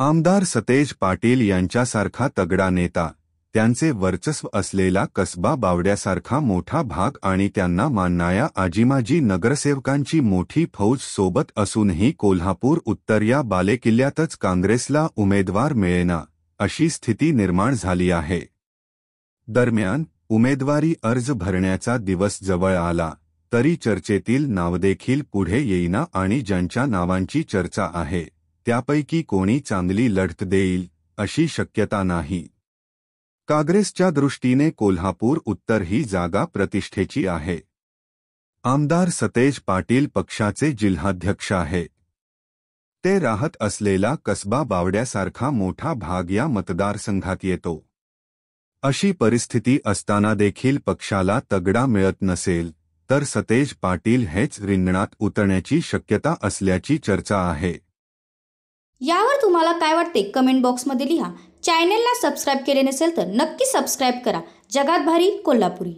आमदार सतेज पाटील यांच्यासारखा तगडा नेता त्यांचे वर्चस्व असलेला कसबा बावड्यासारखा मोठा भाग आणि त्यांना मानणाऱ्या आजीमाजी नगरसेवकांची मोठी फौज सोबत असूनही कोल्हापूर उत्तर या बालेकिल्ल्यातच काँग्रेसला उमेदवार मिळेना अशी स्थिती निर्माण झाली आहे दरम्यान उमेदवारी अर्ज भरण्याचा दिवस जवळ आला तरी चर्चेतील नावदेखील पुढे येईना आणि ज्यांच्या नावांची चर्चा आहे त्यापैकी कोणी चांगली लढत देईल अशी शक्यता नाही काँग्रेसच्या दृष्टीने कोल्हापूर उत्तर ही जागा प्रतिष्ठेची आहे आमदार सतेज पाटील पक्षाचे जिल्हाध्यक्ष आहे ते राहत असलेला कसबा बावड्यासारखा मोठा भाग या मतदारसंघात येतो अशी परिस्थिती असताना देखील पक्षाला तगडा मिळत नसेल तर सतेज पाटील हेच रिंगणात उतरण्याची शक्यता असल्याची चर्चा आहे यावर तुम्हाला काय वाटते कमेंट बॉक्समध्ये लिहा चॅनेलला सबस्क्राईब केले नसेल तर नक्की सबस्क्राईब करा जगात भारी कोल्हापुरी